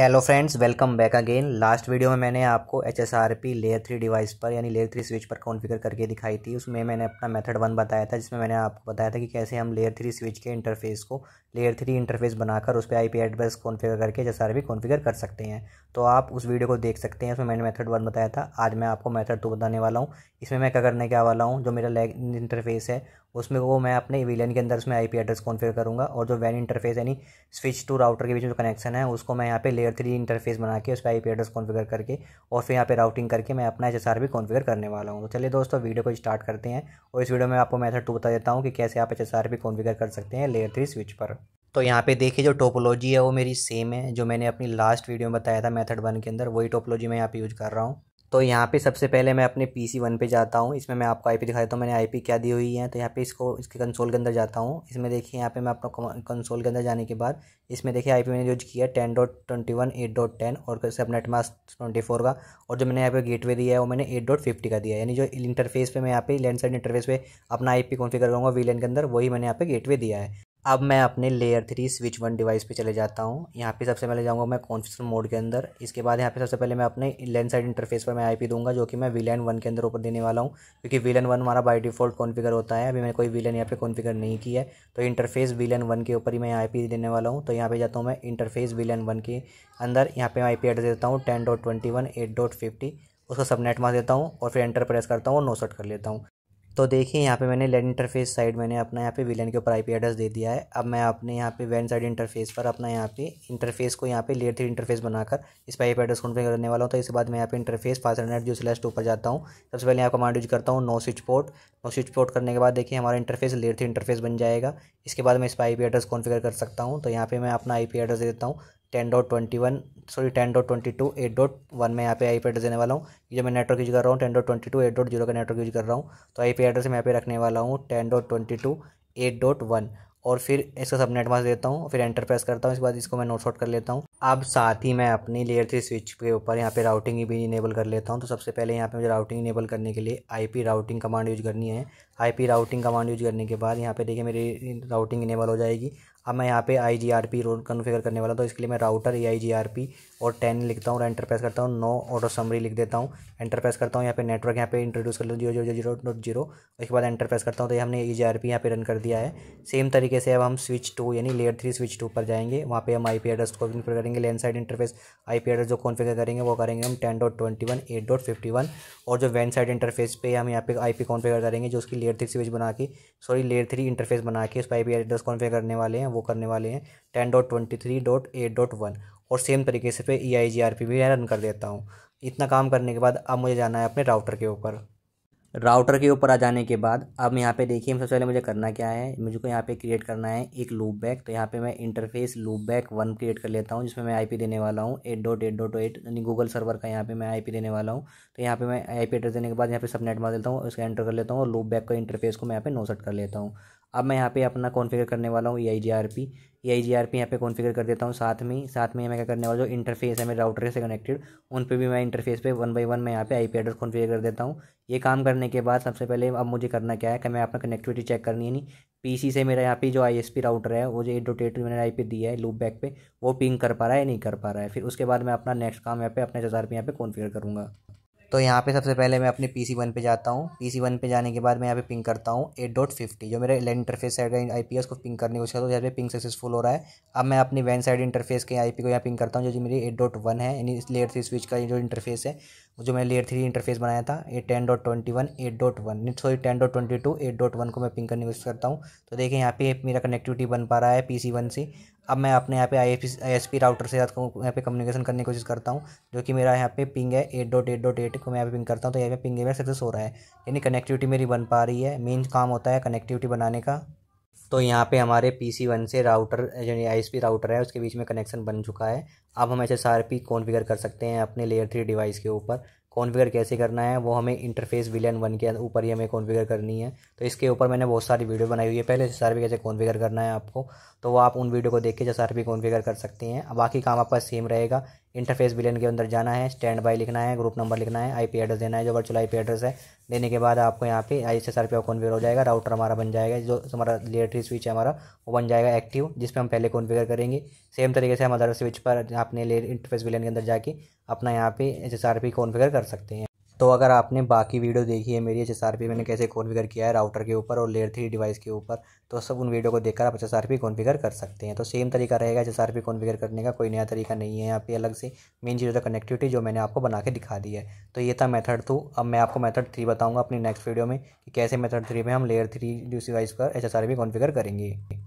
hello friends welcome back again last video में मैंने आपको H S R P layer three device पर यानी लेयर थ्री स्विच पर कॉन्फ़िगर करके दिखाई थी उसमें मैंने अपना मेथड वन बताया था जिसमें मैंने आपको बताया था कि कैसे हम लेयर थ्री स्विच के इंटरफेस को लेयर थ्री इंटरफेस बनाकर उस पर आई पी एड्रेस कॉन्फ़िगर करके H S R P configure कर सकते हैं तो आप उस वीडियो को देख सकते हैं उसमें मैंने मैथड वन बताया था आज मैं आपको मैथड टू बताने वाला हूँ इसमें मैं क्या करने क्या वाला हूँ जो मेरा लेग इंटरफेस है उसमें वो मैं अपने विलियन के अंदर उसमें पी एड्रेस कॉन्फ़िगर करूँगा और जो वैन इंटरफेस यानी स्विच टू राउटर के बीच में जो कनेक्शन है उसको मैं यहाँ पे लेयर थ्री इंटरफेस बना के उस पर आई एड्रेस कॉन्फ़िगर करके और फिर यहाँ पे राउटिंग करके मैं अपना एच एस भी कॉन्फ़िगर करने वाला हूँ तो चलिए दोस्तों वीडियो को स्टार्ट करते हैं और इस वीडियो में आपको मैथड टू बता देता हूँ कि कैसे आप एच भी कॉन्फ़िगर कर सकते हैं लेयर थ्री स्विच पर तो यहाँ पे देखिए जो टोपोलॉजी है वो मेरी सेम है जो मैंने अपनी लास्ट वीडियो में बताया था मेथड वन के अंदर वही टोपोलॉजी मैं यहाँ पे यूज कर रहा हूँ तो यहाँ पे सबसे पहले मैं अपने पी सी वन पर जाता हूँ इसमें मैं आपको आई पी दिखाता हूँ मैंने आई पी क्या दी हुई है तो यहाँ पे इसको इसके कंसोल के अंदर जाता हूँ इसमें देखिए यहाँ पे मैं अपना कंसोल के अंदर जाने के बाद इसमें देखिए आई पी मैंने यूज किया ten dot twenty one eight dot ten और सबनेट मास्क ट्वेंटी फोर का और जो मैंने यहाँ पे गेट वे दिया है वो मैंने एट डॉट फिफ्टी का दिया है यानी जो इंटरफेस पर मैं यहाँ पे लैंड साइड इंटरफेस पर अपना आई पी कॉन्फ़िगर करूँगा वी के अंदर वही मैंने यहाँ पे वे दिया है अब मैं अपने layer three switch one device पे चले जाता हूँ यहाँ पे सबसे पहले जाऊँगा मैं कॉन्फ्रेंस मोड के अंदर इसके बाद यहाँ पे सबसे पहले मैं अपने लैंड साइड इंटरफेस पर मैं आईपी दूंगा जो कि मैं वीलैन वन के अंदर ऊपर देने वाला हूँ क्योंकि वीलैन वन हमारा बाई डिफ़ॉल्ट कॉन्फ़िगर होता है अभी मैंने कोई वीलन यहाँ पे कॉन्फ़िगर नहीं किया है तो इंटरफेस वीलन वन के ऊपर ही मैं आई देने वाला हूँ तो यहाँ पर जाता हूँ मैं इंटरफेस वीलन वन के अंदर यहाँ पर मैं आई पी एड्रेस देता हूँ ten dot twenty one eight dot fifty उसका सबनेट मार देता हूँ और फिर एंटर प्रेस करता हूँ और नो कर लेता हूँ तो देखिए यहाँ पे मैंने लैंड इंटरफेस साइड मैंने अपना यहाँ पे विलन के ऊपर आईपी एड्रेस दे दिया है अब मैं अपने यहाँ पे वैन साइड इंटरफेस पर अपना यहाँ पे इंटरफेस को यहाँ पे लेयर थ्री इंटरफेस बनाकर इस पर आईपी पी एड्रेस कॉन्फिगर करने वाला हूँ तो इसके बाद मैं यहाँ पे इंटरफेस फास्ट हंड्रेड जो स्लैश ऊपर जाता हूँ सबसे पहले यहाँ कमांड यूज करता हूँ no switch port no switch port करने के बाद देखिए हमारा इंटरफेस लेयर थ्री इंटरफेस बन जाएगा इसके बाद मैं इस पर आई पी एड्रेस कॉन्फिगर कर सकता हूँ तो यहाँ पर मैं अपना आई पी एड्रेस देता हूँ ten dot twenty one sorry ten dot twenty two eight dot one में यहाँ पे आई पी एड्रेस देने वाला हूँ जो मैं नेटवर्क यूज कर रहा हूँ ten dot twenty two eight dot zero का नेटवर्क यूज कर रहा हूँ तो आई पी एड्रेस मैं यहाँ पे रखने वाला हूँ ten dot twenty two eight dot one और फिर इसका नेट मास्क देता हूँ फिर एंटर प्रेस करता हूँ इसके बाद इसको मैं नोट आउट कर लेता हूँ अब साथ ही मैं अपनी लेयर थ्री स्विच के ऊपर यहाँ पे राउटिंग भी इनेबल कर लेता हूँ तो सबसे पहले यहाँ पे मुझे राउटिंग इनेबल करने के लिए आईपी राउटिंग कमांड यूज करनी है आईपी राउटिंग कमांड यूज करने के बाद यहाँ पे देखिए मेरी राउटिंग इनेबल हो जाएगी अब मैं यहाँ पे आई जी आर पी रोड कन्फिगर करने वाला तो इसके लिए मैं router E I G R P और टेन लिखता हूँ और एंटर प्रेस करता हूँ नो ऑटो समरी लिख देता हूँ एंटर प्रेस करता हूँ यहाँ पे नेटवर्क यहाँ पे इंट्रोड्यूस कर लूँ zero zero zero dot zero उसके बाद एंटर प्रेस करता हूँ तो ये हमने ए जी आर पी यहाँ पे रन कर दिया है सेम तरीके से अब हम स्विच टू यानी लेयर थ्री स्विच टू पर जाएंगे वहाँ पे हम आई पी एड्रेस को कन्फिगर करेंगे LAN side interface I P address जो कॉन्फिगर करेंगे वो करेंगे हम ten dot twenty one eight dot fifty one और जो वैन साइड इंटरफेस पे हम यहाँ पे आई पी कॉन्फिगर करेंगे जो उसकी लेयर थ्री स्विच बना के सॉरी लेयर थ्री इंटरफेस बना के उस पर आई एड्रेस कॉन्फ़िगर करने वाले हैं वो करने वाले हैं ten dot twenty three dot eight dot one और सेम तरीके से पे E I G R P भी रन कर देता हूँ इतना काम करने के बाद अब मुझे जाना है अपने राउटर के ऊपर राउटर के ऊपर आ जाने के बाद अब यहाँ पे देखिए सबसे पहले मुझे करना क्या है मुझे को यहाँ पे क्रिएट करना है एक लूप बैक तो यहाँ पे मैं interface loopback one create कर लेता हूँ जिसमें मैं आईपी देने वाला हूँ eight dot eight dot eight यानी गूगल सर्वर का यहाँ पे मैं आईपी देने वाला हूँ तो यहाँ पे मैं आई एड्रेस देने के बाद यहाँ पे सबनेट मार देता हूँ उसका एंटर कर लेता हूँ और लूप बैक का इंटरफेस को मैं यहाँ पे नो सेट कर लेता हूँ अब मैं यहाँ पे अपना कॉन्फ़िगर करने वाला हूँ E I G R P E I G R P यहाँ पे कॉन्फ़िगर कर देता हूँ साथ में साथ में मैं क्या करने वाला जो इंटरफेस है मेरे राउटर से कनेक्टेड उन पे भी मैं इंटरफेस पे वन बाई वन मैं यहाँ पे आईपी एड्रेस कॉन्फ़िगर कर देता हूँ ये काम करने के बाद सबसे पहले अब मुझे करना क्या है कि मैं अपना कनेक्टिविटी चेक करनी है नहीं सी से मेरा यहाँ पे जो पी राउटर है वो जो एट डॉट एट मैंने आई पी दिया है लूप बैक पे वो पिंग कर पा रहा है नहीं कर पा रहा है फिर उसके बाद मैं अपना नेक्स्ट काम यहाँ पे अपने हजार पे यहाँ पे कॉन्फ़िगर करूँगा तो यहाँ पे सबसे पहले मैं अपने पी सी वन पे जाता हूँ पी सी वन पे जाने के बाद मैं यहाँ पे पिंग करता हूँ एट डॉट फिफ्टी जो मेरा लैंड इंटरफेस साइड का आई पी है उसको पिंग करने की कोशिश करता हूँ जैसे पिंग सक्सेसफुल हो रहा है अब मैं अपनी वैन साइड इंटरफेस के आई पी को यहाँ पिंग करता हूँ जो, जो मेरी एट डॉट वन है यानी लेयर थ्री स्विच का जो इंटरफेस है जो मैंने लेयर थ्री इंटरफेस बनाया था ए ten dot twenty one eight dot one sorry ten dot twenty two eight dot one को मैं पिंग करने की कोशिश करता हूँ तो देखिए यहाँ पे मेरा कनेक्टिविटी बन पा रहा है पी सी वन से अब मैं अपने यहाँ पे आई एस पी राउटर से साथ यहाँ पे कम्युनिकेशन करने की कोशिश करता हूँ जो कि मेरा यहाँ पे पिंग है eight dot eight dot eight को मैं यहाँ पे पिंग करता हूँ तो यहाँ पे पिंग मेरा सक्सेस हो रहा है यानी कनेक्टिविटी मेरी बन पा रही है मेन काम होता है कनेक्टिविटी बनाने का तो यहाँ पे हमारे पी सी वन से राउटर यानी आई एस पी राउटर है उसके बीच में कनेक्शन बन चुका है अब हम ऐसे एस आर पी कॉन्फ़िगर कर सकते हैं अपने लेयर थ्री डिवाइस के ऊपर कॉन्फ़िगर कैसे करना है वो हमें इंटरफेस विलियन वन के ऊपर ही हमें कॉन्फ़िगर करनी है तो इसके ऊपर मैंने बहुत सारी वीडियो बनाई हुई है पहले से भी कैसे कॉन्फ़िगर करना है आपको तो वो आप उन वीडियो को देख के जैसे भी कॉन्फ़िगर कर सकते हैं बाकी काम आपका सेम रहेगा इंटरफेस बिलियन के अंदर जाना है स्टैंड बाई लिखना है ग्रुप नंबर लिखना है आईपी एड्रेस देना है जो वर्चुअल आईपी एड्रेस है देने के बाद आपको यहाँ पे I S R P configure हो जाएगा राउटर हमारा बन जाएगा जो हमारा लेटरी स्विच है हमारा वो बन जाएगा एक्टिव जिसपे हम पहले कॉन्फिगर करेंगे सेम तरीके से हम अदर स्विच पर आपने इंटरफेस बिलियन के अंदर जाके अपना यहाँ पे S S R P configure कर सकते हैं तो अगर आपने बाकी वीडियो देखी है मेरी एच मैंने कैसे कॉन्फ़िगर किया है राउटर के ऊपर और लेयर थ्री डिवाइस के ऊपर तो सब उन वीडियो को देखकर आप एच आर कॉन्फ़िगर कर सकते हैं तो सेम तरीका रहेगा एच आर कॉन्फ़िगर करने का कोई नया तरीका नहीं है यहाँ पे अलग से मेन चीज़ होता कनेक्टिविटी जो मैंने आपको बना के दिखा दी है तो ये था मेथड टू अब मैं आपको मेथड थ्री बताऊँगा अपनी नेक्स्ट वीडियो में कि कैसे मेथड थ्री में हम लेयर थ्री डिवाइस पर एच कॉन्फ़िगर करेंगे